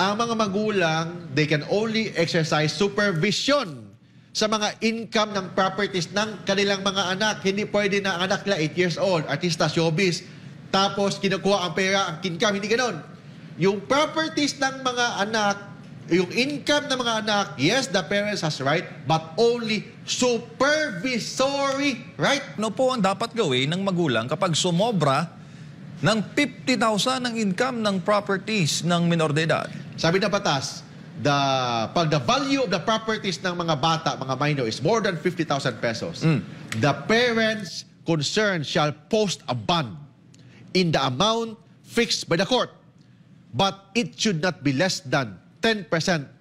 ang mga magulang, they can only exercise supervision sa mga income ng properties ng kanilang mga anak. Hindi pwede na anak nila 8 years old, artista, showbiz, tapos kinukuha ang pera, ang income, hindi ganon. Yung properties ng mga anak, yung income ng mga anak, yes, the parents has right, but only supervisory right. No po ang dapat gawin ng magulang kapag sumobra ng 50,000 ang income ng properties ng minor de edad? Sabi ng batas, the pag the value of the properties ng mga bata, mga minor is more than 50,000 pesos, mm. the parents concerned shall post a bond in the amount fixed by the court, but it should not be less than 10%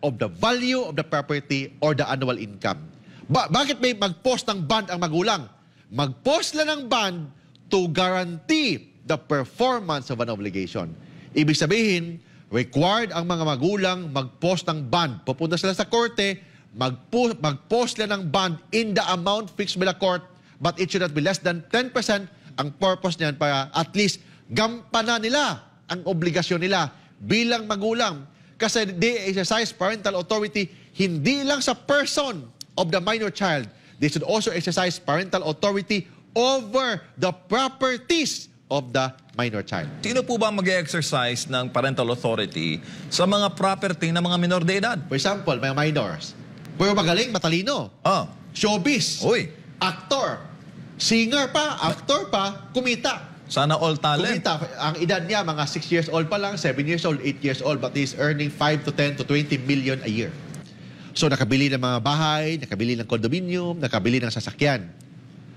of the value of the property or the annual income. Ba bakit may mag-post ng bond ang magulang? Mag-post lang ng bond to guarantee the performance of an obligation. Ibig sabihin, Required ang mga magulang mag-post ng bond. Pupunta sila sa korte, mag-post, mag ng bond in the amount fixed by the court but it should not be less than 10% ang purpose niyan para at least gampanan nila ang obligasyon nila bilang magulang. Kasi they exercise parental authority hindi lang sa person of the minor child. They should also exercise parental authority over the properties of the minor child. Sino po ba mag-exercise ng parental authority sa mga property ng mga minor de edad? For example, may minors. Pero magaling, matalino. Ah. Showbiz. Uy. Actor. Singer pa, actor pa, kumita. Sana all talent. Kumita, ang edad niya, mga 6 years old pa lang, 7 years old, 8 years old, but he's earning 5 to 10 to 20 million a year. So nakabili ng mga bahay, nakabili ng condominium, nakabili ng sasakyan.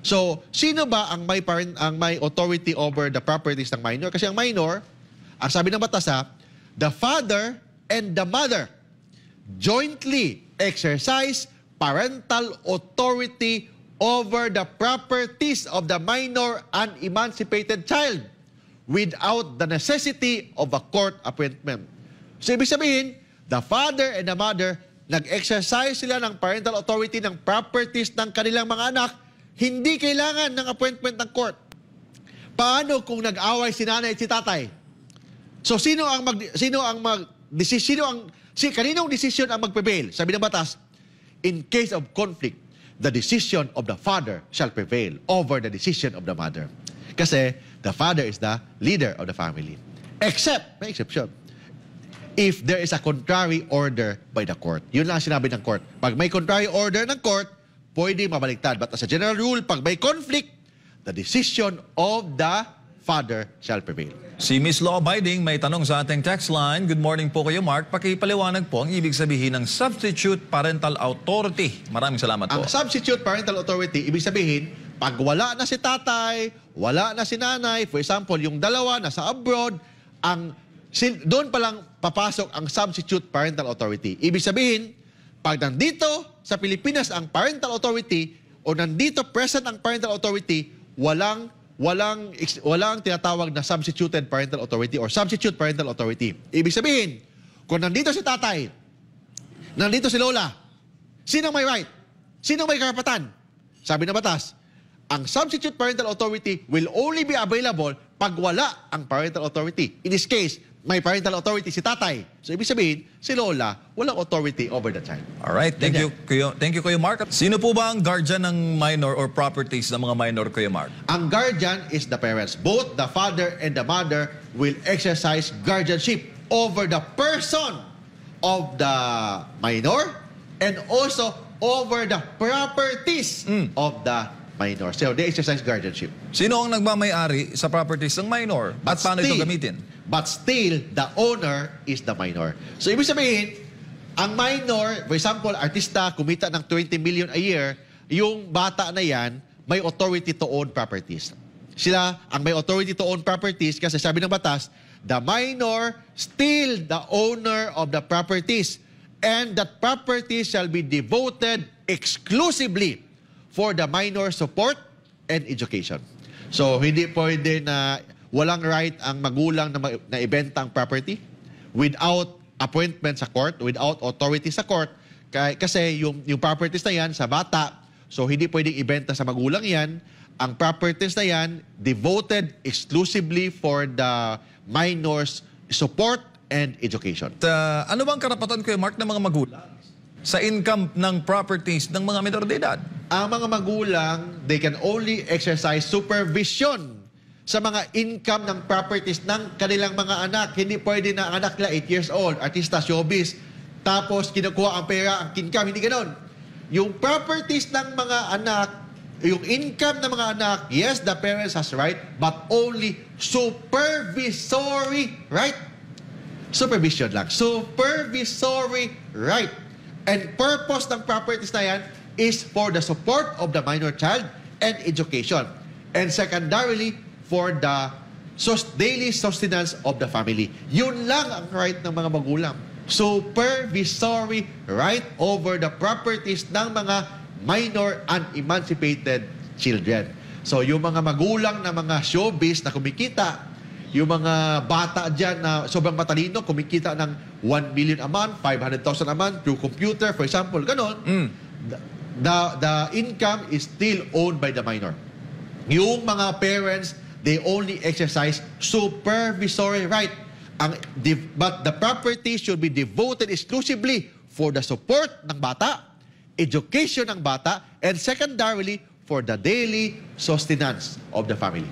So, sino ba ang may, parent, ang may authority over the properties ng minor? Kasi ang minor, ang sabi ng batas ha, the father and the mother jointly exercise parental authority over the properties of the minor unemancipated child without the necessity of a court appointment. So, ibig sabihin, the father and the mother nag-exercise sila ng parental authority ng properties ng kanilang mga anak hindi kailangan ng appointment ng court. Paano kung nag-away si nanay at si tatay? So sino ang mag sino ang mag sino ang si kaninong decision ang magpe-prevail? Sabi ng batas, in case of conflict, the decision of the father shall prevail over the decision of the mother. Kasi the father is the leader of the family. Except, may exception, if there is a contrary order by the court. Yun lang sinabi ng court. Pag may contrary order ng court, pwede mabaliktad. But as a general rule, pag may conflict, the decision of the father shall prevail. Si Miss Law Abiding may tanong sa ating text line. Good morning po kayo, Mark. Pakipaliwanag po ang ibig sabihin ng substitute parental authority. Maraming salamat po. Ang substitute parental authority, ibig sabihin, pag wala na si tatay, wala na si nanay, for example, yung dalawa nasa abroad, ang doon palang papasok ang substitute parental authority. Ibig sabihin, pag nandito sa Pilipinas ang parental authority o nandito present ang parental authority, walang walang walang tinatawag na substituted parental authority or substitute parental authority. Ibig sabihin, kung nandito si tatay, nandito si lola, sino may right? Sino may karapatan? Sabi ng batas, ang substitute parental authority will only be available pag wala ang parental authority. In this case, may parental authority si tatay. So ibig sabihin, si Lola walang authority over the child. All right, thank Ganyan. you Kuya, thank you Kuya Mark. Sino po ba ang guardian ng minor or properties ng mga minor Kuya Mark? Ang guardian is the parents. Both the father and the mother will exercise guardianship over the person of the minor and also over the properties mm. of the minor. So they exercise guardianship. Sino ang nagmamayari sa properties ng minor? But at paano still, ito gamitin? But still, the owner is the minor. So, ibig sabihin, ang minor, for example, artista, kumita ng 20 million a year, yung bata na yan, may authority to own properties. Sila ang may authority to own properties kasi sabi ng batas, the minor still the owner of the properties and that property shall be devoted exclusively for the minor support and education. So, hindi pwede na walang right ang magulang na, na ibenta ang property without appointment sa court, without authority sa court. Kasi yung, yung properties na yan sa bata, so hindi pwedeng ibenta sa magulang yan. Ang properties na yan, devoted exclusively for the minors support and education. Uh, ano bang karapatan ko, eh, Mark, ng mga magulang sa income ng properties ng mga minor de edad? Ang mga magulang, they can only exercise supervision sa mga income ng properties ng kanilang mga anak. Hindi pwede na anak nila 8 years old, artista, showbiz, tapos kinukuha ang pera, ang income, hindi ganon. Yung properties ng mga anak, yung income ng mga anak, yes, the parents has right, but only supervisory right. Supervision lang. Supervisory right. And purpose ng properties na yan is for the support of the minor child and education. And secondarily, for the sus- daily sustenance of the family. Yun lang ang right ng mga magulang. Supervisory right over the properties ng mga minor unemancipated children. So, yung mga magulang na mga showbiz na kumikita, yung mga bata dyan na sobrang matalino, kumikita ng 1 million a month, 500,000 a month through computer, for example, ganon, mm. the, the income is still owned by the minor. Yung mga parents they only exercise supervisory right. Ang, but the property should be devoted exclusively for the support ng bata, education ng bata, and secondarily, for the daily sustenance of the family.